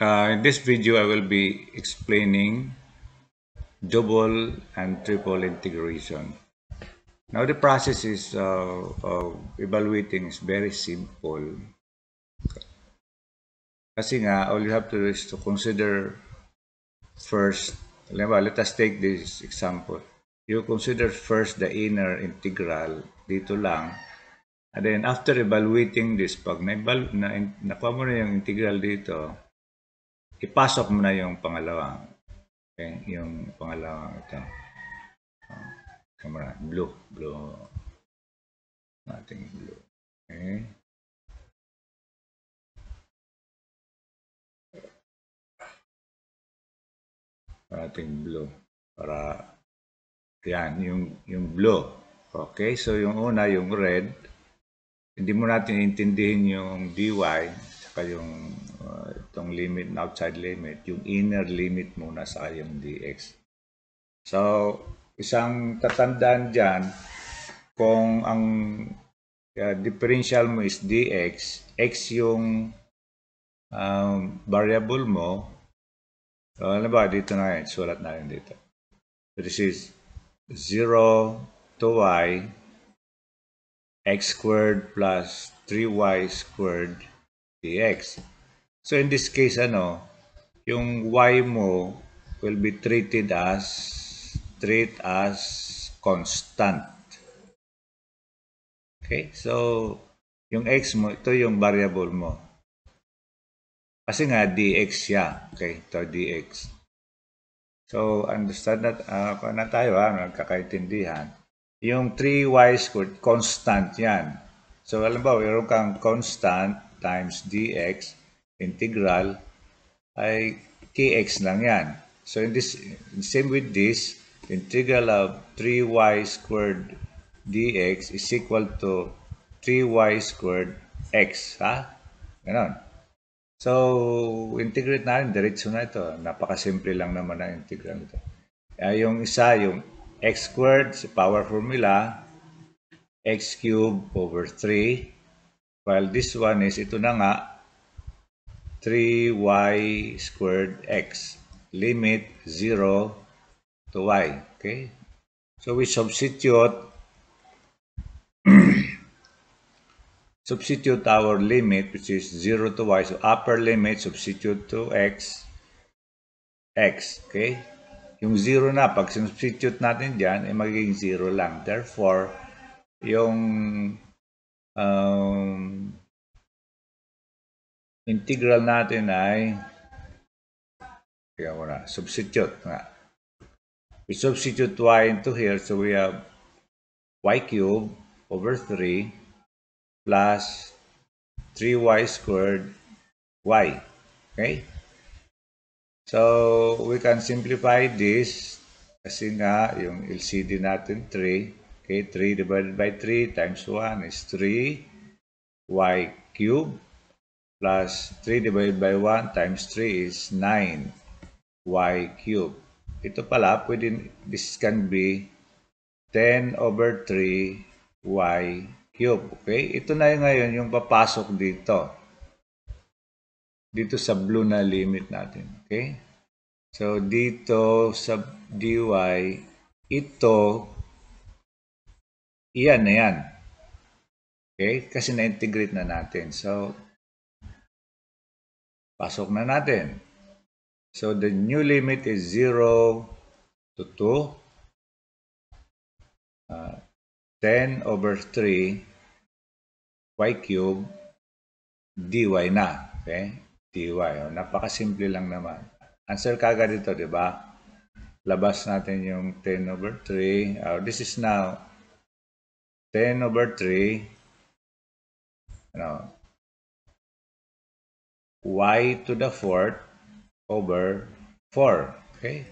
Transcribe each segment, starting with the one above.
Uh, in this video, I will be explaining double and triple integration. Now, the process is uh, of evaluating is very simple. Kasi nga, all you have to do is to consider first, let us take this example. You consider first the inner integral, dito lang, And then after evaluating this, pag na-nakuha na, na, mo na yung integral dito, ipasok mo na yung pangalawa. Okay? Yung pangalawa ito. Uh, camera, blue, blue. Ating blue. Okay. Ating blue. Para, yan, yung, yung blue. Okay, so yung una, yung red. Hindi mo natin intindihin yung dy, saka yung uh, itong limit and outside limit, yung inner limit muna sa IMDX. So, isang tatandaan dyan, kung ang uh, differential mo is dx, x yung um, variable mo, so, ano ba, dito na yan, sulat na rin dito. So, this is 0 to y x squared plus 3y squared dx. So in this case, ano, yung Y mo will be treated as, treat as constant. Okay, so yung X mo, ito yung variable mo. Kasi nga, dx siya. Okay, ito dx. So, understand that, uh, na tayo ha, ah, nagkakaintindihan. Yung 3y squared, constant yan. So, alam ba, meron kang constant times dx integral ay kx lang yan. So in this, same with this, integral of 3y squared dx is equal to 3y squared x. Ha? Ganon. So, integrate natin, diretso na ito. Napakasimple lang naman na integral nito. Ay, ah, yung isa, yung x squared, sa power formula, x cubed over 3. While this one is, ito na nga, 3y squared x. Limit 0 to y. Okay? So we substitute substitute our limit which is 0 to y. So upper limit substitute to x x. Okay? Yung 0 na, pag substitute natin dyan, ay eh, magiging 0 lang. Therefore, yung um, integral natin ay kaya muna, substitute na. We substitute y into here, so we have y cubed over 3 plus 3y squared y. Okay? So, we can simplify this kasi nga yung LCD natin 3. Okay, 3 divided by 3 times 1 is 3 y cubed plus 3 divided by 1 times 3 is 9y cube. Ito pala, pwede, this can be 10 over 3y cube. Okay? Ito na yung ngayon yung papasok dito. Dito sa blue na limit natin. Okay? So, dito sa dy, ito, iyan na yan. Okay? Kasi na-integrate na natin. So, Pasok na natin. So, the new limit is 0 to 2. Uh, 10 over 3 y cube dy na. Okay? dy. Oh, napakasimple lang naman. Answer kagad dito, di ba? Labas natin yung 10 over 3. Oh, this is now 10 over 3 ano, y to the fourth over 4. Okay?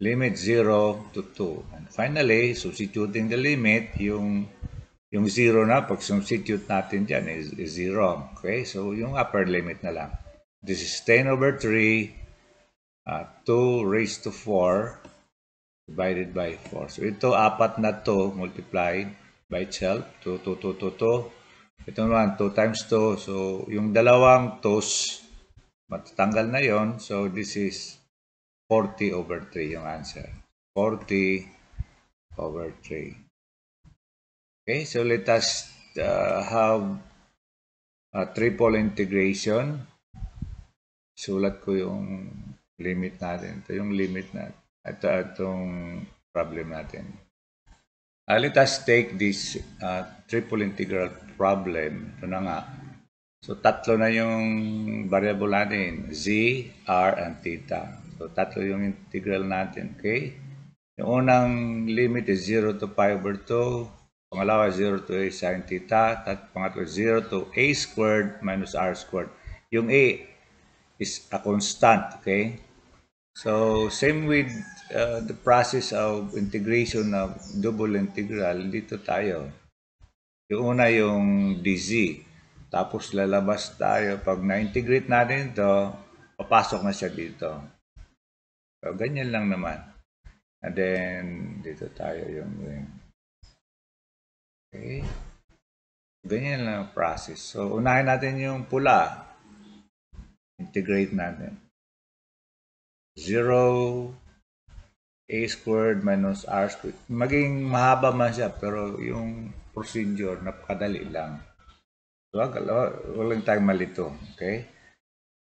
Limit 0 to 2. And finally, substituting the limit, yung yung 0 na, pag substitute natin dyan is, is 0. Okay? So, yung upper limit na lang. This is 10 over 3, uh, 2 raised to 4 divided by 4. So, ito, apat na 2 multiplied by itself. 2, 2, 2, 2, 2. Ito naman, 2 times 2. So, yung dalawang 2, matatanggal na yon So, this is 40 over 3 yung answer. 40 over 3. Okay, so let us uh, have a triple integration. Sulat ko yung limit natin. Ito yung limit natin. Ito, itong problem natin. Uh, let us take this uh, triple integral problem. Ito na nga. So, tatlo na yung variable natin. Z, R, and theta. So, tatlo yung integral natin. Okay? Yung unang limit is 0 to pi over 2. Pangalawa, 0 to a sin theta. At pangatlo, 0 to a squared minus r squared. Yung a is a constant. Okay? So, same with uh, the process of integration of double integral, dito tayo. Yung una yung dz. Tapos lalabas tayo. Pag na-integrate natin ito, papasok na siya dito. So, ganyan lang naman. And then, dito tayo yung wing. Okay. Ganyan lang process. So, unahin natin yung pula. Integrate natin. 0 a squared minus r squared. Maging mahaba man siya pero yung procedure napakadali lang. Wag, walang tayong malito. Okay?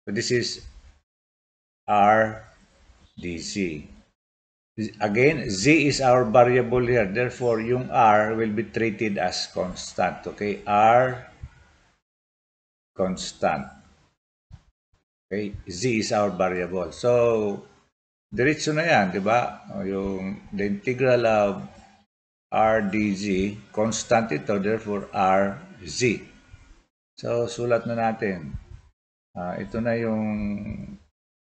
So this is r dc. Again, z is our variable here. Therefore, yung r will be treated as constant. Okay? r constant. Okay? Z is our variable. So, diretso na yan, di ba? Yung the integral of r dz, constant ito, therefore r z. So, sulat na natin. Uh, ito na yung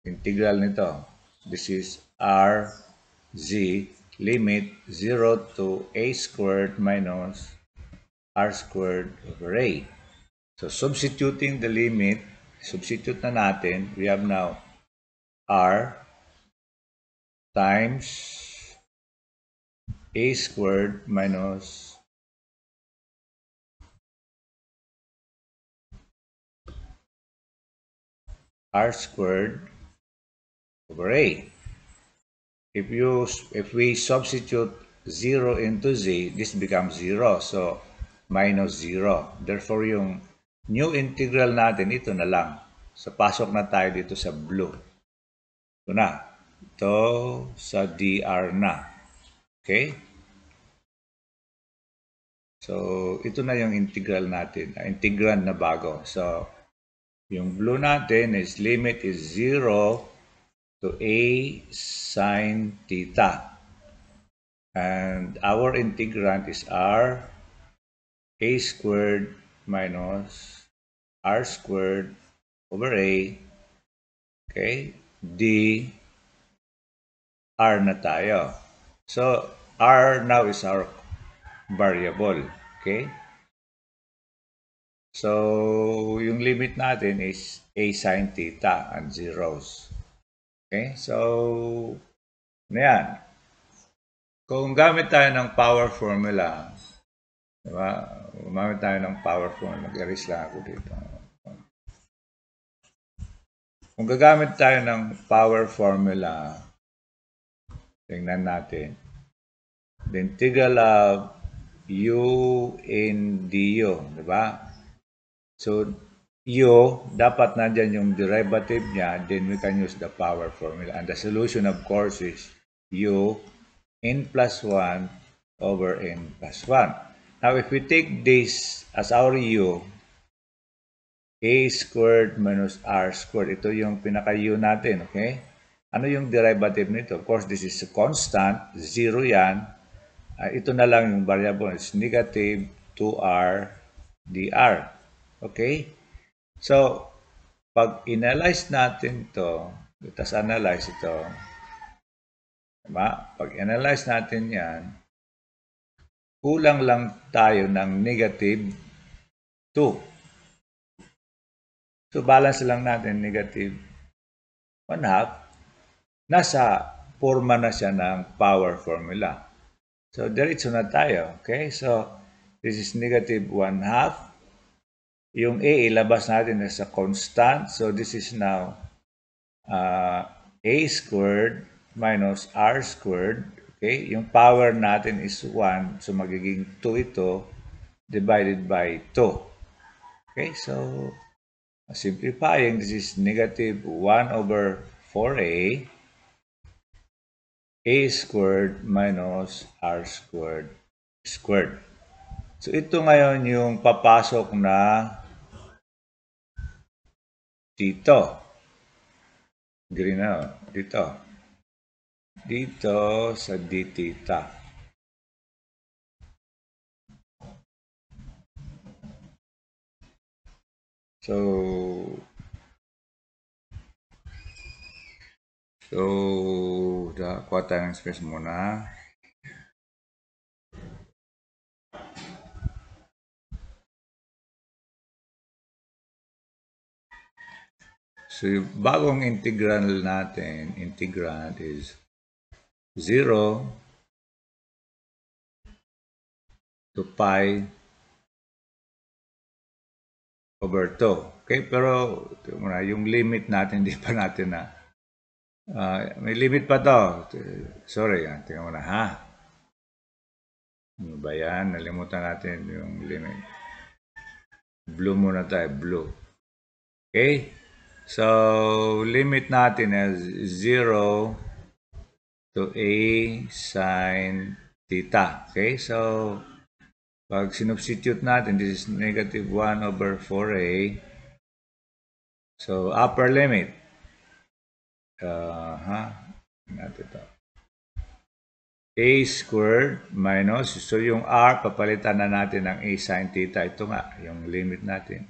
integral nito. This is r z limit 0 to a squared minus r squared over a. So, substituting the limit substitute na natin, we have now r times a squared minus r squared over a. If you if we substitute 0 into z, this becomes 0. So minus 0. Therefore, yung New integral natin, ito na lang. So, pasok na tayo dito sa blue. Ito na. Ito sa dr na. Okay? So, ito na yung integral natin. Ah, integrand na bago. So, yung blue natin is limit is 0 to a sine theta. And our integrand is r a squared minus r squared over a. Okay? D r na tayo. So, r now is our variable. Okay? So, yung limit natin is a sine theta and zeros. Okay? So, na ano yan. Kung gamit tayo ng power formula, Diba? Umamit tayo ng powerful. Mag-erase lang ako dito. Kung gagamit tayo ng power formula, tingnan natin. Integral of U in DU. Diba? So, U, dapat nandyan yung derivative niya, then we can use the power formula. And the solution, of course, is U n plus 1 over n plus 1. Now, if we take this as our u, a squared minus r squared, ito yung pinaka-u natin, okay? Ano yung derivative nito? Of course, this is a constant, zero yan. Uh, ito na lang yung variable, it's negative 2r dr. Okay? So, pag analyze natin to, let us analyze ito. Diba? Pag analyze natin yan, kulang lang tayo ng negative 2. So balance lang natin negative 1 half. Nasa forma na siya ng power formula. So diretso na tayo. Okay? So this is negative 1 half. Yung A ilabas natin as a constant. So this is now uh, A squared minus R squared Okay? Yung power natin is 1. So, magiging 2 ito divided by 2. Okay? So, simplifying, this is negative 1 over 4a a squared minus r squared squared. So, ito ngayon yung papasok na dito. Green na, dito dito sa d theta. So, so, da, kuha tayo ng space muna. So, yung bagong integral natin, integrand is 0 to pi over 2. Okay, pero muna, yung limit natin, hindi pa natin na. Uh, may limit pa to. Sorry, ah, tingnan mo na ha. Ano ba yan? Nalimutan natin yung limit. Blue muna tayo, blue. Okay? So, limit natin as 0 to A sine theta. Okay, so pag sinubstitute natin, this is negative 1 over 4A. So, upper limit. Uh, uh-huh. ha? Natin A squared minus, so yung R, papalitan na natin ng A sine theta. Ito nga, yung limit natin.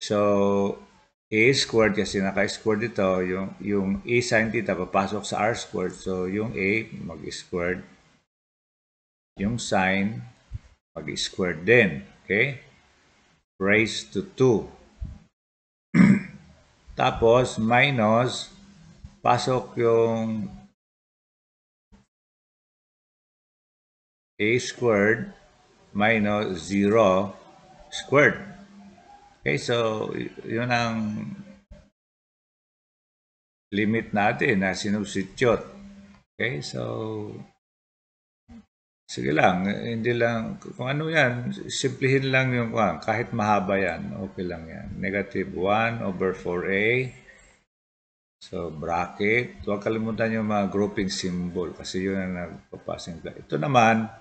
So, a squared kasi naka-squared ito, yung, yung a sin theta papasok sa r squared. So, yung a mag-squared. Yung sin mag-squared din. Okay? Raised to 2. Tapos, minus, pasok yung a squared minus 0 squared. Okay, so yun ang limit natin na sinusutyot. Okay, so sige lang, eh, hindi lang, kung ano yan, simplihin lang yung kwan, kahit mahaba yan, okay lang yan. Negative 1 over 4a, so bracket, huwag kalimutan yung mga grouping symbol kasi yun ang nagpapasing. Ito naman,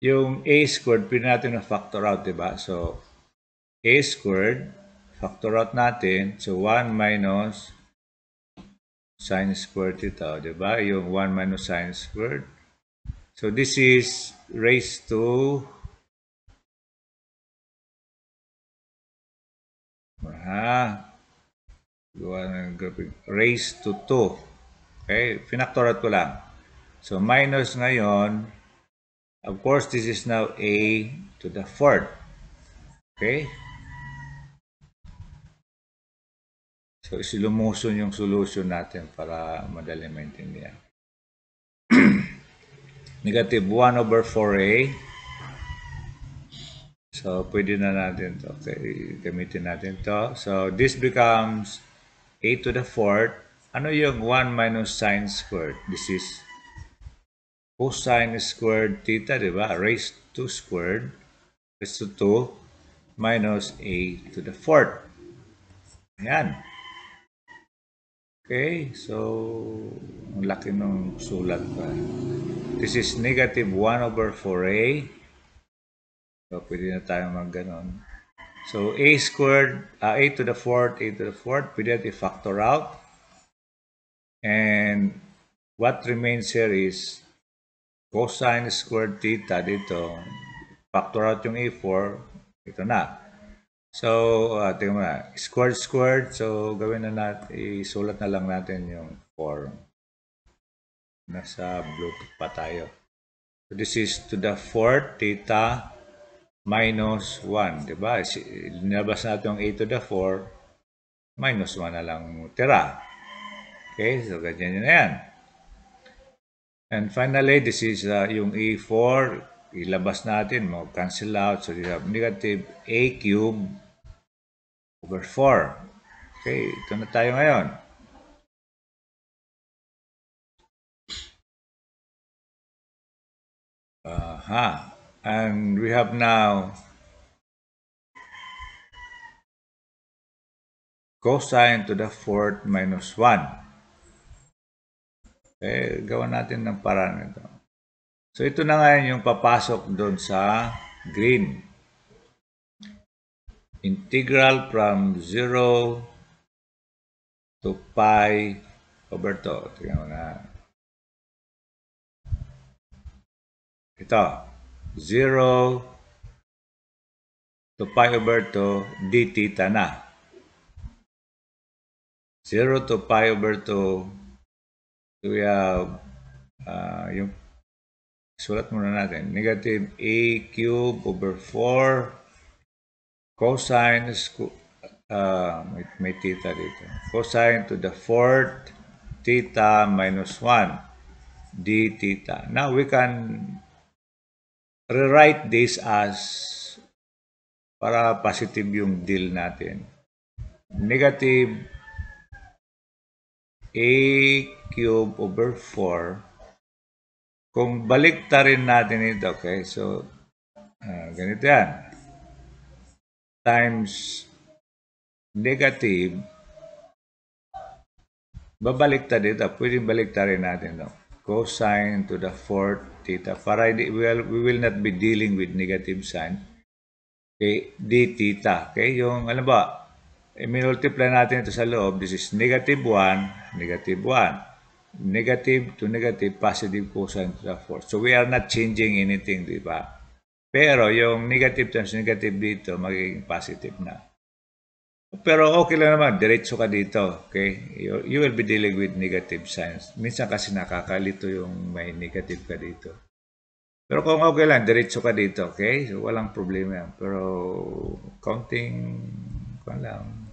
yung a squared, pwede natin na factor out, diba? So, a squared, factor out natin, so 1 minus sine squared theta, di ba? Yung 1 minus sine squared. So this is raised to 1 raised to 2. Okay? Pinactor out ko lang. So minus ngayon, of course, this is now a to the fourth. Okay? So, isilumoson yung solution natin para madali maintindihan. Negative 1 over 4a. So, pwede na natin to. Okay, gamitin natin to. So, this becomes a to the fourth. Ano yung 1 minus sine squared? This is cosine squared theta, di ba? Raised to squared. Raised to 2 minus a to the fourth. Ayan. Okay, so ang laki ng sulat pa. This is negative 1 over 4a. So pwede na tayo mag ganun. So a squared, uh, a to the 4th, a to the 4th, pwede natin factor out. And what remains here is cosine squared theta dito. Factor out yung a4, ito na. So, uh, tingnan mo na. Squared, squared. So, gawin na natin, isulat na lang natin yung form. Nasa Bluetooth pa tayo. So, this is to the 4 theta minus 1. Diba? Linabas natin yung a to the 4 minus 1 na lang tira. Okay? So, ganyan yun na yan. And finally, this is uh, yung e4 ilabas natin, mag cancel out. So, you have negative a cube over 4. Okay, ito na tayo ngayon. Aha. And we have now cosine to the fourth minus 1. Okay, gawa natin ng paraan ito. So ito na ngayon yung papasok doon sa green. Integral from 0 to pi over 2. Tingnan mo na. Ito. 0 to pi over 2 d theta na. 0 to pi over 2 we have uh, yung Sulat muna natin. Negative a cube over 4 cosine, uh, may, may theta dito. Cosine to the fourth theta minus 1 d theta. Now we can rewrite this as para positive yung deal natin. Negative a cube over 4 kung baliktarin natin ito, okay? So, uh, ganito yan. Times negative, babalik ta dito. Pwede balik ta natin ito. Cosine to the fourth theta. Para well, we will not be dealing with negative sign. Okay? D theta. Okay? Yung, alam ba, i-multiply natin ito sa loob. This is negative 1, negative 1 negative to negative, positive cosine to the fourth. So we are not changing anything, di ba? Pero yung negative times negative dito, magiging positive na. Pero okay lang naman, diretso ka dito, okay? You, you will be dealing with negative signs. Minsan kasi nakakalito yung may negative ka dito. Pero kung okay lang, diretso ka dito, okay? So, walang problema yan. Pero, counting, kung lang,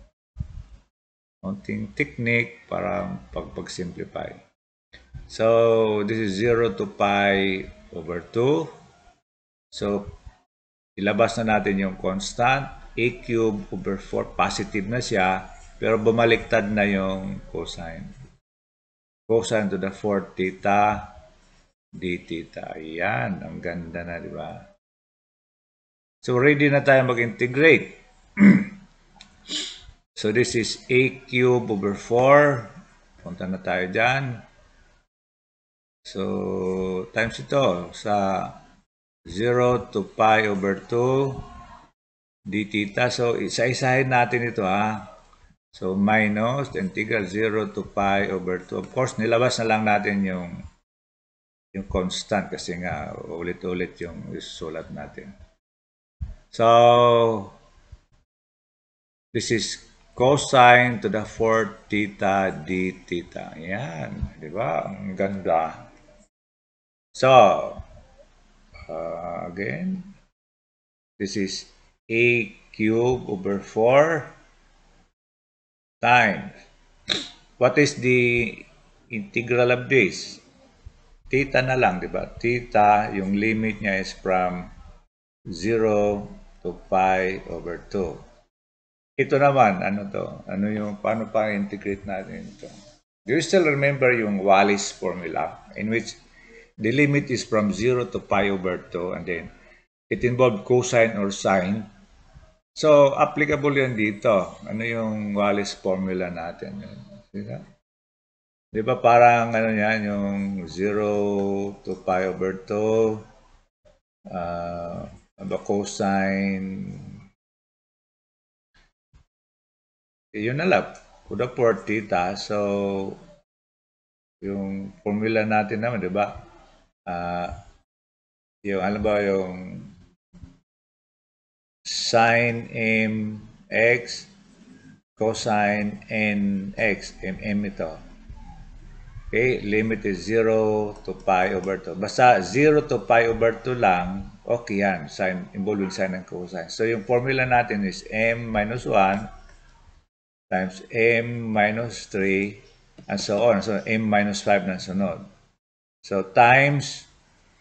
counting technique para pagpag-simplify. So this is 0 to pi over 2. So ilabas na natin yung constant. a cube over 4 positive na siya pero bumaliktad na yung cosine. Cosine to the 4 theta d theta. Ayan, ang ganda na, di ba? So ready na tayo mag-integrate. so this is a cube over 4. Punta na tayo dyan. So, times ito sa 0 to pi over 2 d theta. So, isa-isahin natin ito ha. So, minus integral 0 to pi over 2. Of course, nilabas na lang natin yung yung constant kasi nga ulit-ulit yung isulat natin. So, this is cosine to the 4 theta d theta. Yan, di ba? Ang ganda. So, uh, again, this is a cube over 4 times. What is the integral of this? Theta na lang, di ba? Theta, yung limit niya is from 0 to pi over 2. Ito naman, ano to? Ano yung, paano pa integrate natin ito? Do you still remember yung Wallis formula in which the limit is from 0 to pi over 2 and then it involved cosine or sine. So, applicable yan dito. Ano yung Wallace formula natin? Diba? Di ba parang ano yan, yung 0 to pi over 2, uh, the cosine, eh, yun na lang, to the 4 theta. So, yung formula natin naman, di ba? uh, yung ano ba yung sine m x cosine n x m m ito okay limit is 0 to pi over 2 basta 0 to pi over 2 lang okay yan sine involved with sine and cosine so yung formula natin is m minus 1 times m minus 3 and so on so m minus 5 na sunod So times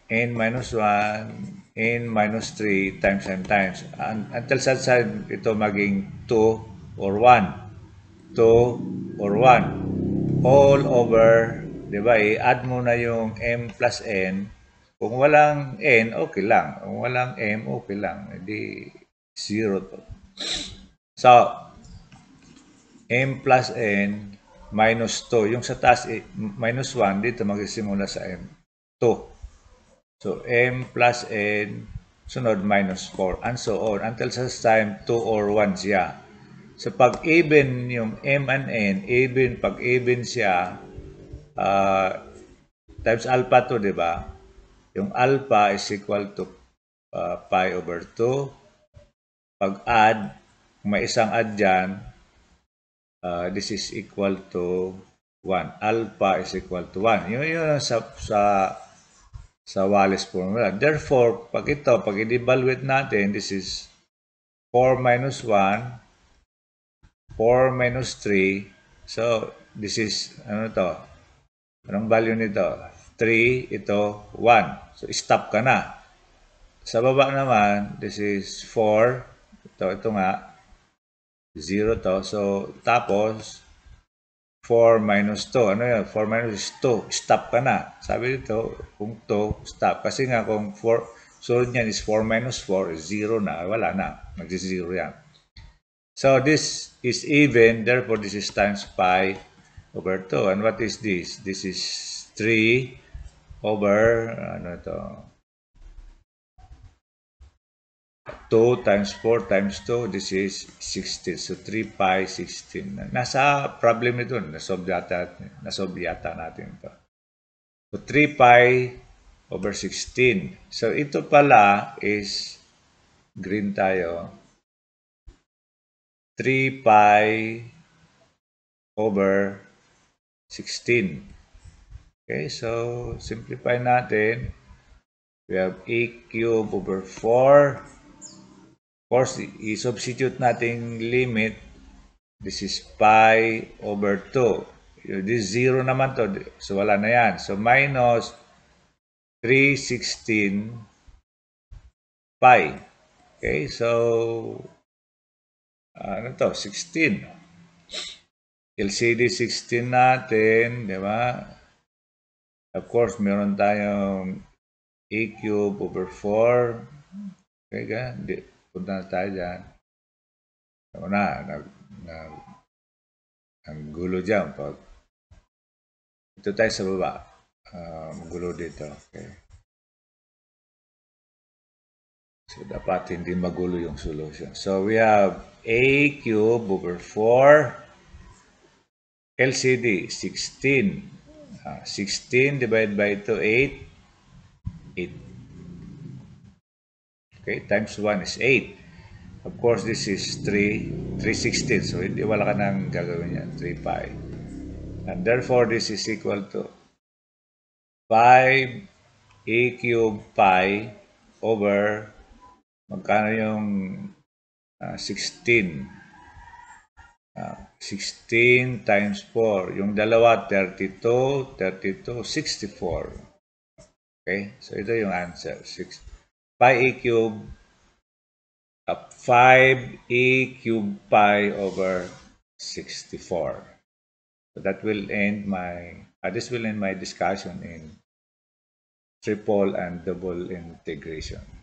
n minus 1, n minus 3 times and times. Until such time ito maging 2 or 1. 2 or 1. All over, di ba, i-add mo na yung m plus n. Kung walang n, okay lang. Kung walang m, okay lang. Hindi 0 to. So, m plus n minus 2. Yung sa taas, eh, minus 1, dito magsisimula sa M2. So, M plus N, sunod minus 4, and so on, until sa time 2 or 1 siya. So, pag even yung M and N, even, pag even siya, uh, times alpha 2, di ba? Yung alpha is equal to uh, pi over 2. Pag add, may isang add dyan, uh, this is equal to 1. Alpha is equal to 1. Yun yun sa, sa, sa Wallace formula. Therefore, pag ito, pag i evaluate natin, this is 4 minus 1, 4 minus 3. So, this is, ano to? Anong value nito? 3, ito, 1. So, stop ka na. Sa baba naman, this is 4. Ito, ito nga. 0 to. So, tapos, 4 minus 2. Ano yun? 4 minus 2. Stop ka na. Sabi dito, kung 2, stop. Kasi nga kung 4, sunod niyan is 4 minus 4 is 0 na. Wala na. Nag-0 yan. So, this is even. Therefore, this is times pi over 2. And what is this? This is 3 over, ano to, 2 times 4 times 2, this is 16. So, 3 pi 16. Nasa problem nito, nasolve yata, nasolve yata natin ito. So, 3 pi over 16. So, ito pala is, green tayo, 3 pi over 16. Okay, so simplify natin. We have a e cube over 4 Of course, i-substitute natin limit. This is pi over 2. This 0 naman to. So, wala na yan. So, minus 316 pi. Okay, so, ano to? 16. LCD 16 natin, di ba? Of course, meron tayong a e cube over 4. Okay, ganyan na tayo dyan. Una, na, na, ang gulo dyan. Pag, ito tayo sa baba. Uh, gulo dito. Okay. So, dapat hindi magulo yung solution. So, we have A cube over 4 LCD, 16. Uh, 16 divided by 2, 8. 8 Okay, times 1 is 8. Of course, this is 3, 316. So, hindi wala ka nang gagawin yan. 3 pi. And therefore, this is equal to 5 a cube pi over magkano yung uh, 16 uh, 16 times 4 yung dalawa 32 32 64 okay so ito yung answer 6 pi a cube up 5a cube pi over 64. So that will end my, uh, this will end my discussion in triple and double integration.